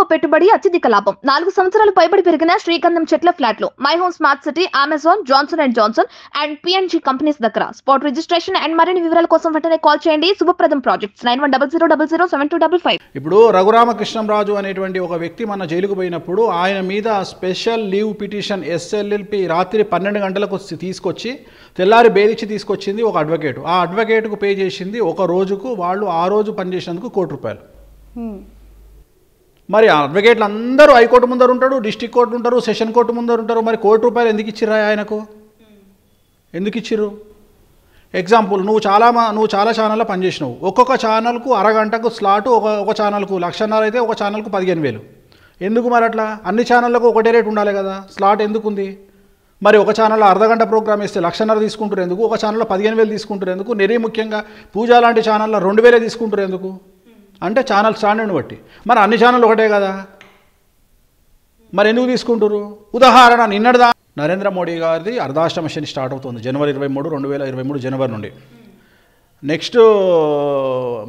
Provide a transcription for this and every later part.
ఓ పెట్టుబడి అత్యధిక లాభం నాలుగు సంవత్సరాలు పైబడి పెరిగిన శ్రీకంధం చెట్ల ఫ్లాట్లు my home smart city Amazon Johnson and Johnson and PNG companies దగ్గర స్పాట్ రిజిస్ట్రేషన్ అండ్ మరిన్ని వివరాల కోసం వెంటనే కాల్ చేయండి Shubhapradam projects nine one double zero double zero seven two double five ఇప్పుడు రాజు అనేటువంటి ఒక వ్యక్తి మన జైలుకు పోయినప్పుడు ఆయన మీద స్పెషల్ లీవ్ పిటిషన్ ఎస్ఎల్ఎల్పి రాత్రి పన్నెండు గంటలకు తీసుకొచ్చి తెల్లారి బేదిచ్చి తీసుకొచ్చింది ఒక అడ్వకేట్ ఆ అడ్వకేట్కు పే చేసింది ఒక రోజుకు వాళ్ళు ఆ రోజు పనిచేసినందుకు కోటి రూపాయలు మరి అడ్వకేట్లు అందరూ హైకోర్టు ముందర ఉంటారు డిస్టిక్ కోర్టు ఉంటారు సెషన్ కోర్టు ముందర ఉంటారు మరి కోటి రూపాయలు ఎందుకు ఇచ్చిర్రా ఆయనకు ఎందుకు ఇచ్చిర్రు ఎగ్జాంపుల్ నువ్వు చాలా నువ్వు చాలా ఛానల్లో పనిచేసినావు ఒక్కొక్క ఛానల్కు అరగంటకు స్లాట్ ఒక ఒక ఛానల్కు లక్షన్నర అయితే ఒక ఛానల్కు పదిహేను వేలు ఎందుకు మరి అట్లా అన్ని ఛానళ్ళకు ఒకటే రేట్ ఉండాలి కదా స్లాట్ ఎందుకుంది మరి ఒక ఛానల్లో అర్ధగంట ప్రోగ్రామ్ ఇస్తే లక్షన్నర తీసుకుంటారు ఎందుకు ఒక ఛానల్లో పదిహేను వేలు తీసుకుంటారు ఎందుకు నెరీ ముఖ్యంగా పూజ లాంటి ఛానల్లో రెండు వేలే తీసుకుంటారు ఎందుకు అంటే ఛానల్ స్టాండర్డ్ని బట్టి మరి అన్ని ఛానల్ ఒకటే కదా మరి ఎందుకు తీసుకుంటారు ఉదాహరణ నిన్నటిదా నరేంద్ర మోడీ గారిది అర్ధాష్టమ శని స్టార్ట్ అవుతుంది జనవరి ఇరవై మూడు రెండు వేల ఇరవై మూడు జనవరి నుండి నెక్స్ట్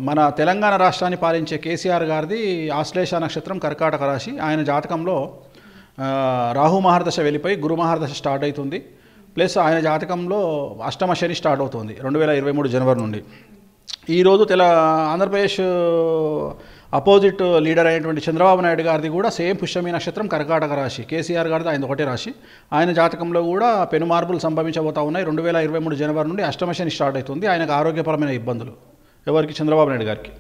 మన తెలంగాణ రాష్ట్రాన్ని పాలించే కేసీఆర్ గారిది ఆశ్లేష నక్షత్రం కర్కాటక రాశి ఆయన జాతకంలో రాహు మహారదశ వెళ్ళిపోయి గురు మహారదశ స్టార్ట్ అవుతుంది ప్లస్ ఆయన జాతకంలో అష్టమ శని స్టార్ట్ అవుతుంది రెండు వేల ఇరవై మూడు జనవరి నుండి ఈరోజు తెల ఆంధ్రప్రదేశ్ అపోజిట్ లీడర్ అయినటువంటి చంద్రబాబు నాయుడు గారిది కూడా సేమ్ పుష్యమి నక్షత్రం కర్కాటక రాశి కేసీఆర్ గారిది ఆయన ఒకటే రాశి ఆయన జాతకంలో కూడా పెను మార్పులు సంభవించబోతా ఉన్నాయి రెండు వేల ఇరవై మూడు జనవరి నుండి అష్టమశని స్టార్ట్ అవుతుంది ఆయనకు ఆరోగ్యపరమైన ఇబ్బందులు ఎవరికి చంద్రబాబు నాయుడు గారికి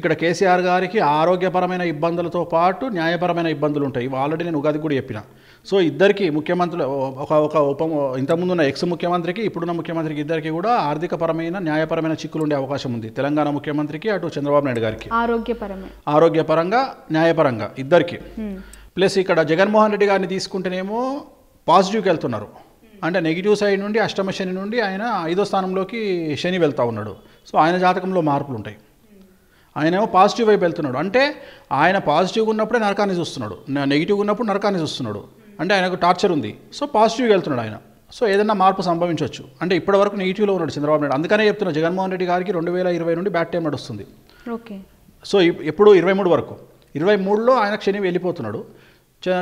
ఇక్కడ కేసీఆర్ గారికి ఆరోగ్యపరమైన ఇబ్బందులతో పాటు న్యాయపరమైన ఇబ్బందులు ఉంటాయి ఆల్రెడీ నేను ఉగాది కూడా చెప్పిన సో ఇద్దరికి ముఖ్యమంత్రులు ఒక ఒక ఉప ఇంతకుముందు ఉన్న ఎక్స్ ముఖ్యమంత్రికి ఇప్పుడున్న ముఖ్యమంత్రికి ఇద్దరికి కూడా ఆర్థికపరమైన న్యాయపరమైన చిక్కులు ఉండే అవకాశం ఉంది తెలంగాణ ముఖ్యమంత్రికి అటు చంద్రబాబు నాయుడు గారికి ఆరోగ్యపరంగా ఆరోగ్యపరంగా న్యాయపరంగా ఇద్దరికి ప్లస్ ఇక్కడ జగన్మోహన్ రెడ్డి గారిని తీసుకుంటేనేమో పాజిటివ్కి వెళ్తున్నారు అంటే నెగిటివ్ సైడ్ నుండి అష్టమ శని నుండి ఆయన ఐదో స్థానంలోకి శని వెళ్తూ ఉన్నాడు సో ఆయన జాతకంలో మార్పులు ఉంటాయి ఆయనేమో పాజిటివ్ వైపు వెళ్తున్నాడు అంటే ఆయన పాజిటివ్గా ఉన్నప్పుడే నరకాన్ని చూస్తున్నాడు నెగిటివ్గా ఉన్నప్పుడు నరకాన్ని చూస్తున్నాడు అంటే ఆయనకు టార్చర్ ఉంది సో పాజిటివ్గా వెళ్తున్నాడు ఆయన సో ఏదైనా మార్పు సంభవించవచ్చు అంటే ఇప్పటి వరకు నెగిటివ్లో ఉన్నాడు చంద్రబాబు నాయుడు అందుకనే చెప్తున్నా జగన్మోహన్ రెడ్డి గారికి రెండు వేల ఇరవై నుండి బ్యాట్ టైం నడుస్తుంది ఓకే సో ఎప్పుడు ఇరవై మూడు వరకు ఇరవై మూడులో ఆయన శని వెళ్ళిపోతున్నాడు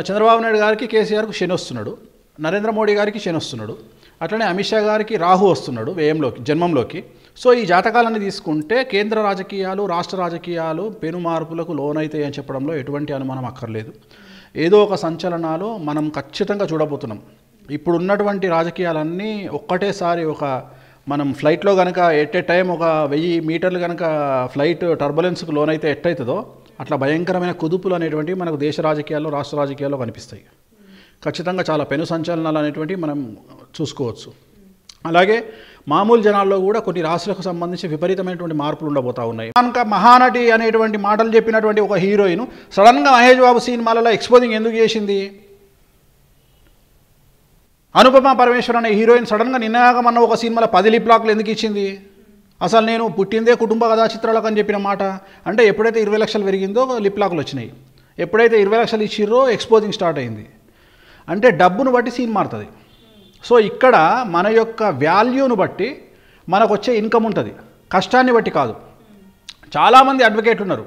చంద్రబాబు నాయుడు గారికి కేసీఆర్కు శని వస్తున్నాడు నరేంద్ర మోడీ గారికి శని వస్తున్నాడు అట్లనే అమిత్ షా గారికి రాహు వస్తున్నాడు వ్యయంలోకి జన్మంలోకి సో ఈ జాతకాలన్నీ తీసుకుంటే కేంద్ర రాజకీయాలు రాష్ట్ర రాజకీయాలు పెను మార్పులకు లోనైతాయని అని చెప్పడంలో ఎటువంటి అనుమానం అక్కర్లేదు ఏదో ఒక సంచలనాలు మనం ఖచ్చితంగా చూడబోతున్నాం ఇప్పుడు ఉన్నటువంటి రాజకీయాలన్నీ ఒక్కటేసారి ఒక మనం ఫ్లైట్లో కనుక ఎట్ ఏ టైం ఒక వెయ్యి మీటర్లు కనుక ఫ్లైట్ టర్బులెన్స్కి లోనైతే ఎట్టయితుందో అట్లా భయంకరమైన కుదుపులు అనేటువంటివి మనకు దేశ రాజకీయాల్లో రాష్ట్ర రాజకీయాల్లో కనిపిస్తాయి ఖచ్చితంగా చాలా పెను సంచలనాలు అనేటువంటివి మనం చూసుకోవచ్చు అలాగే మామూలు జనాల్లో కూడా కొన్ని రాశులకు సంబంధించి విపరీతమైనటువంటి మార్పులు ఉండబోతా ఉన్నాయి కనుక మహానటి అనేటువంటి మాటలు చెప్పినటువంటి ఒక హీరోయిన్ సడన్గా మహేష్ బాబు సినిమాలలో ఎక్స్పోజింగ్ ఎందుకు చేసింది అనుపమ పరమేశ్వర్ అనే హీరోయిన్ సడన్గా నిన్నగామన్న ఒక సినిమాలో పది లిప్లాక్లు ఎందుకు ఇచ్చింది అసలు నేను పుట్టిందే కుటుంబ కథా చిత్రాలకు అని చెప్పిన మాట అంటే ఎప్పుడైతే ఇరవై లక్షలు పెరిగిందో లిప్లాక్లు వచ్చినాయి ఎప్పుడైతే ఇరవై లక్షలు ఇచ్చిర్రో ఎక్స్పోజింగ్ స్టార్ట్ అయింది అంటే డబ్బును బట్టి సీన్ మారుతుంది సో ఇక్కడ మన యొక్క వాల్యూను బట్టి మనకు వచ్చే ఇన్కమ్ ఉంటుంది కష్టాన్ని బట్టి కాదు చాలామంది అడ్వకేట్ ఉన్నారు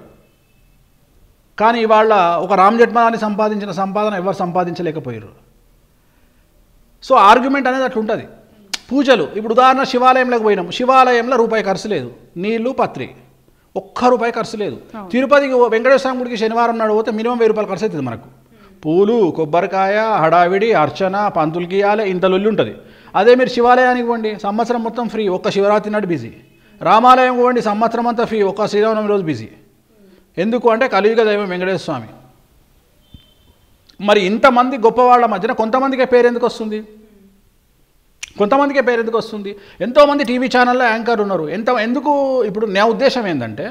కానీ ఇవాళ ఒక రామ్ జట్మలాన్ని సంపాదించిన సంపాదన ఎవరు సంపాదించలేకపోయారు సో ఆర్గ్యుమెంట్ అనేది అట్లా ఉంటుంది పూజలు ఇప్పుడు ఉదాహరణ శివాలయంలోకి పోయినాం శివాలయంలో రూపాయి ఖర్చు లేదు నీళ్లు పత్రి ఒక్క రూపాయి ఖర్చు లేదు తిరుపతికి వెంకటేశ్వర గుడికి శనివారం నాడు పోతే మినిమం వెయ్యి రూపాయలు ఖర్చు అవుతుంది మనకు పూలు కొబ్బరికాయ హడావిడి అర్చన పంతులకి ఇంత లొల్లి ఉంటుంది అదే మీరు శివాలయానికి పోండి సంవత్సరం మొత్తం ఫ్రీ ఒక్క శివరాత్రి నాడు బిజీ రామాలయం పోండి సంవత్సరం అంతా ఫ్రీ ఒక్క శ్రీరామనం రోజు బిజీ ఎందుకు అంటే కలియుగ దైవం వెంకటేశ్వర స్వామి మరి ఇంతమంది గొప్పవాళ్ళ మధ్యన కొంతమందికే పేరు ఎందుకు వస్తుంది కొంతమందికే పేరు ఎందుకు వస్తుంది ఎంతోమంది టీవీ ఛానల్లో యాంకర్ ఉన్నారు ఎంత ఎందుకు ఇప్పుడు నా ఉద్దేశం ఏంటంటే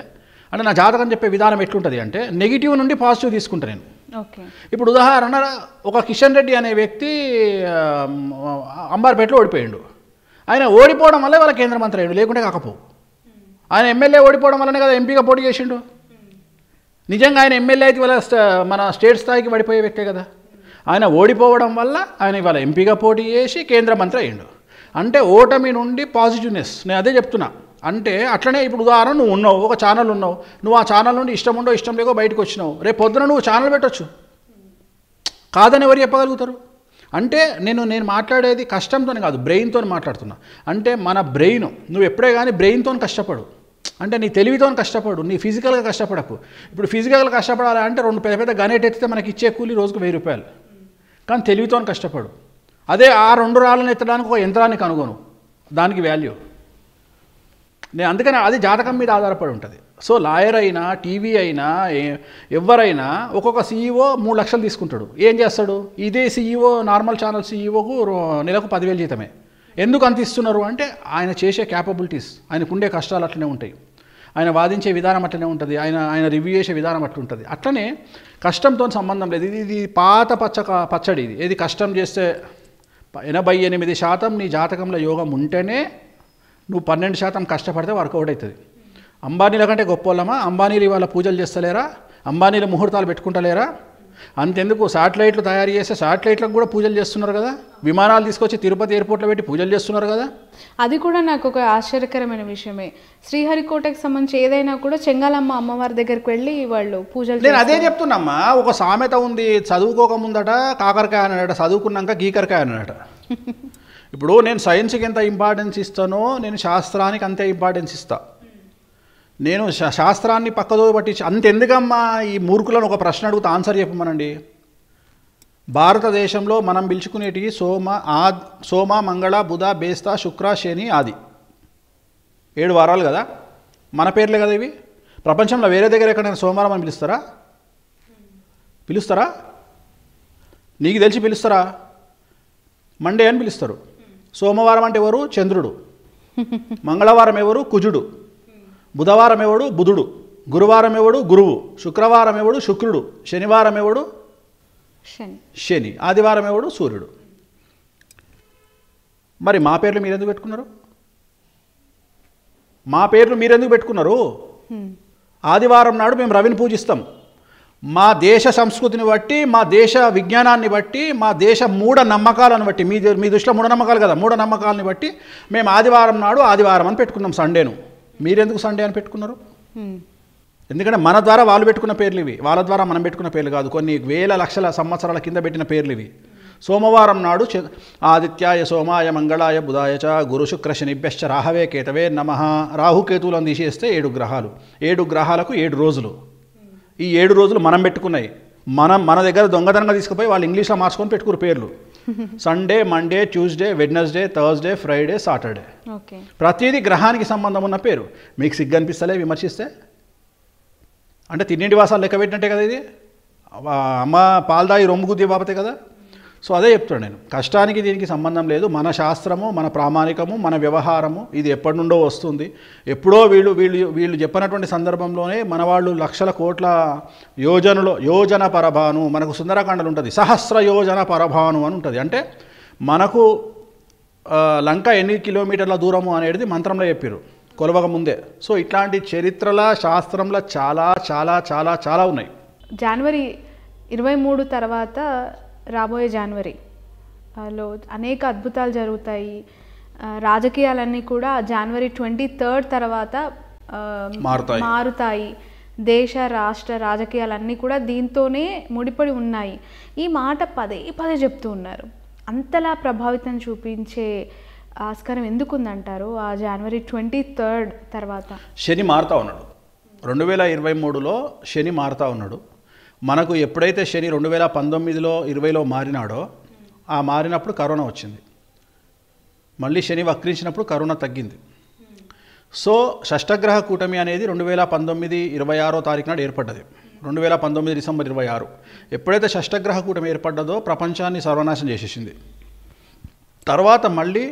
అంటే నా జాతకం చెప్పే విధానం ఎట్లుంటుంది అంటే నెగిటివ్ నుండి పాజిటివ్ తీసుకుంటాను నేను ఇప్పుడు ఉదాహరణ ఒక కిషన్ రెడ్డి అనే వ్యక్తి అంబార్పేటలో ఓడిపోయాడు ఆయన ఓడిపోవడం వల్లే వాళ్ళ కేంద్ర మంత్రి అయ్యాడు లేకుంటే కాకపోవు ఆయన ఎమ్మెల్యే ఓడిపోవడం వల్లనే కదా ఎంపీగా పోటీ చేసిండు నిజంగా ఆయన ఎమ్మెల్యే అయితే వాళ్ళ మన స్టేట్ స్థాయికి పడిపోయే వ్యక్తే కదా ఆయన ఓడిపోవడం వల్ల ఆయన ఇవాళ ఎంపీగా పోటీ చేసి కేంద్ర మంత్రి అయ్యిండు అంటే ఓటమి నుండి పాజిటివ్నెస్ నేను అదే చెప్తున్నా అంటే అట్లనే ఇప్పుడు ఉదాహరణ నువ్వు ఉన్నావు ఒక ఛానల్ ఉన్నావు నువ్వు ఆ ఛానల్ నుండి ఇష్టం ఉండో ఇష్టం లేకో బయటకు వచ్చినావు రేపు పొద్దున నువ్వు ఛానల్ పెట్టచ్చు కాదని ఎవరు చెప్పగలుగుతారు అంటే నేను నేను మాట్లాడేది కష్టంతోనే కాదు బ్రెయిన్తో మాట్లాడుతున్నా అంటే మన బ్రెయిన్ నువ్వు ఎప్పుడే కానీ బ్రెయిన్తో కష్టపడు అంటే నీ తెలివితో కష్టపడు నీ ఫిజికల్గా కష్టపడకు ఇప్పుడు ఫిజికల్గా కష్టపడాలి అంటే రెండు పెద్ద పెద్ద గనేట్ ఎత్తితే మనకి ఇచ్చే కూలి రోజుకు వెయ్యి రూపాయలు కానీ తెలివితో కష్టపడు అదే ఆ రెండు రాళ్ళని ఎత్తడానికి ఒక యంత్రాన్ని కనుగొను దానికి వాల్యూ నేను అందుకని అది జాతకం మీద ఆధారపడి ఉంటుంది సో లాయర్ అయినా టీవీ అయినా ఎవరైనా ఒక్కొక్క సీఈఓ e మూడు లక్షలు తీసుకుంటాడు ఏం చేస్తాడు ఇదే సీఈఓ e నార్మల్ ఛానల్ సీఈఓకు e నెలకు పదివేలు జీతమే ఎందుకు అంత ఇస్తున్నారు అంటే ఆయన చేసే క్యాపబిలిటీస్ ఆయనకుండే కష్టాలు అట్లనే ఉంటాయి ఆయన వాదించే విధానం అట్లనే ఉంటుంది ఆయన ఆయన రివ్యూ చేసే విధానం అట్లుంటుంది అట్లనే కష్టంతో సంబంధం లేదు ఇది ఇది పాత పచ్చ పచ్చడి ఇది ఏది కష్టం చేస్తే ఎనభై ఎనిమిది శాతం నీ జాతకంలో యోగం ఉంటేనే నువ్వు పన్నెండు శాతం కష్టపడితే అవుట్ అవుతుంది అంబానీల కంటే గొప్ప వాళ్ళమా అంబానీలు ఇవాళ పూజలు చేస్తలేరా అంబానీలు ముహూర్తాలు పెట్టుకుంటలేరా అంతెందుకు శాటిలైట్లు తయారు చేసే శాటిలైట్లకు కూడా పూజలు చేస్తున్నారు కదా విమానాలు తీసుకొచ్చి తిరుపతి ఎయిర్పోర్ట్లో పెట్టి పూజలు చేస్తున్నారు కదా అది కూడా నాకు ఒక ఆశ్చర్యకరమైన విషయమే శ్రీహరికోటకి సంబంధించి ఏదైనా కూడా చెంగాలమ్మ అమ్మవారి దగ్గరికి వెళ్ళి వాళ్ళు పూజలు నేను అదే చెప్తున్నామ్మా ఒక సామెత ఉంది చదువుకోక ముందట కాకరకాయ అన్నాడట చదువుకున్నాక గీకరకాయ అన్నాడట ఇప్పుడు నేను సైన్స్కి ఎంత ఇంపార్టెన్స్ ఇస్తానో నేను శాస్త్రానికి అంతే ఇంపార్టెన్స్ ఇస్తా నేను శాస్త్రాన్ని పక్కదో పట్టించి అంతెందుకమ్మా ఈ మూర్ఖులను ఒక ప్రశ్న అడుగుతా ఆన్సర్ చెప్పమనండి భారతదేశంలో మనం పిలుచుకునేటివి సోమ ఆ సోమ మంగళ బుధ బేస్త శుక్ర శని ఆది ఏడు వారాలు కదా మన పేర్లే కదా ఇవి ప్రపంచంలో వేరే దగ్గర ఎక్కడైనా సోమవారం అని పిలుస్తారా పిలుస్తారా నీకు తెలిసి పిలుస్తారా మండే అని పిలుస్తారు సోమవారం అంటే ఎవరు చంద్రుడు మంగళవారం ఎవరు కుజుడు బుధవారం ఎవడు బుధుడు గురువారం ఎవడు గురువు శుక్రవారం ఎవడు శుక్రుడు శనివారం ఎవడు శని ఆదివారం ఎవడు సూర్యుడు మరి మా పేర్లు మీరు ఎందుకు పెట్టుకున్నారు మా పేర్లు మీరెందుకు పెట్టుకున్నారు ఆదివారం నాడు మేము రవిని పూజిస్తాం మా దేశ సంస్కృతిని బట్టి మా దేశ విజ్ఞానాన్ని బట్టి మా దేశ మూఢ నమ్మకాలను బట్టి మీ మీ దృష్టిలో మూఢనమ్మకాలు కదా మూఢనమ్మకాలని బట్టి మేము ఆదివారం నాడు ఆదివారం అని పెట్టుకున్నాం సండేను మీరెందుకు సండే అని పెట్టుకున్నారు ఎందుకంటే మన ద్వారా వాళ్ళు పెట్టుకున్న పేర్లు ఇవి వాళ్ళ ద్వారా మనం పెట్టుకున్న పేర్లు కాదు కొన్ని వేల లక్షల సంవత్సరాల కింద పెట్టిన పేర్లు ఇవి సోమవారం నాడు ఆదిత్యాయ సోమాయ మంగళాయ బుధాయ చ గురు శుక్ర శనిభ్యశ్చ రాహవే కేతవే నమ రాహుకేతువులను తీసేస్తే ఏడు గ్రహాలు ఏడు గ్రహాలకు ఏడు రోజులు ఈ ఏడు రోజులు మనం పెట్టుకున్నాయి మనం మన దగ్గర దొంగతనంగా తీసుకుపోయి వాళ్ళు ఇంగ్లీష్లో మార్చుకొని పెట్టుకురు పేర్లు Sunday Monday Tuesday Wednesday Thursday Friday Saturday ప్రతిదీ గ్రహానికి సంబంధం ఉన్న పేరు మీకు సిగ్గు అనిపిస్తలే విమర్శిస్తే అంటే తిన్నింటి వాసాలు లెక్క పెట్టినట్టే కదా ఇది అమ్మ పాల్దాయి గుద్దే బాబతే కదా సో అదే చెప్తున్నాను నేను కష్టానికి దీనికి సంబంధం లేదు మన శాస్త్రము మన ప్రామాణికము మన వ్యవహారము ఇది ఎప్పటి నుండో వస్తుంది ఎప్పుడో వీళ్ళు వీళ్ళు వీళ్ళు చెప్పినటువంటి సందర్భంలోనే మన వాళ్ళు లక్షల కోట్ల యోజనలో యోజన పరభాను మనకు సుందరకాండలు ఉంటుంది సహస్ర యోజన పరభాను అని ఉంటుంది అంటే మనకు లంక ఎన్ని కిలోమీటర్ల దూరము అనేది మంత్రంలో చెప్పారు కొలవక ముందే సో ఇట్లాంటి చరిత్రల శాస్త్రంలో చాలా చాలా చాలా చాలా ఉన్నాయి జనవరి ఇరవై మూడు తర్వాత రాబోయే జనవరి లో అనేక అద్భుతాలు జరుగుతాయి రాజకీయాలన్నీ కూడా జనవరి ట్వంటీ థర్డ్ తర్వాత మారుతాయి దేశ రాష్ట్ర రాజకీయాలన్నీ కూడా దీంతోనే ముడిపడి ఉన్నాయి ఈ మాట పదే పదే చెప్తూ ఉన్నారు అంతలా ప్రభావితం చూపించే ఆస్కారం ఎందుకుందంటారు ఆ జనవరి ట్వంటీ థర్డ్ తర్వాత శని మారుతా ఉన్నాడు రెండు వేల ఇరవై మూడులో శని మారుతా ఉన్నాడు మనకు ఎప్పుడైతే శని రెండు వేల పంతొమ్మిదిలో ఇరవైలో మారినాడో ఆ మారినప్పుడు కరోనా వచ్చింది మళ్ళీ శని వక్రించినప్పుడు కరోనా తగ్గింది సో షష్టగ్రహ కూటమి అనేది రెండు వేల పంతొమ్మిది ఇరవై ఆరో తారీఖు నాడు ఏర్పడ్డది రెండు వేల పంతొమ్మిది డిసెంబర్ ఇరవై ఆరు ఎప్పుడైతే షష్టగ్రహ కూటమి ఏర్పడ్డదో ప్రపంచాన్ని సర్వనాశం చేసేసింది తర్వాత మళ్ళీ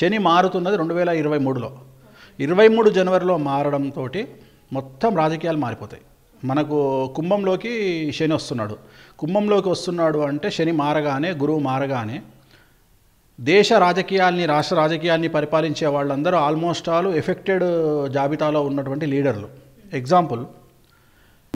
శని మారుతున్నది రెండు వేల ఇరవై మూడులో ఇరవై మూడు జనవరిలో మారడంతో మొత్తం రాజకీయాలు మారిపోతాయి మనకు కుంభంలోకి శని వస్తున్నాడు కుంభంలోకి వస్తున్నాడు అంటే శని మారగానే గురువు మారగానే దేశ రాజకీయాల్ని రాష్ట్ర రాజకీయాల్ని పరిపాలించే వాళ్ళందరూ ఆల్మోస్ట్ ఆల్ ఎఫెక్టెడ్ జాబితాలో ఉన్నటువంటి లీడర్లు ఎగ్జాంపుల్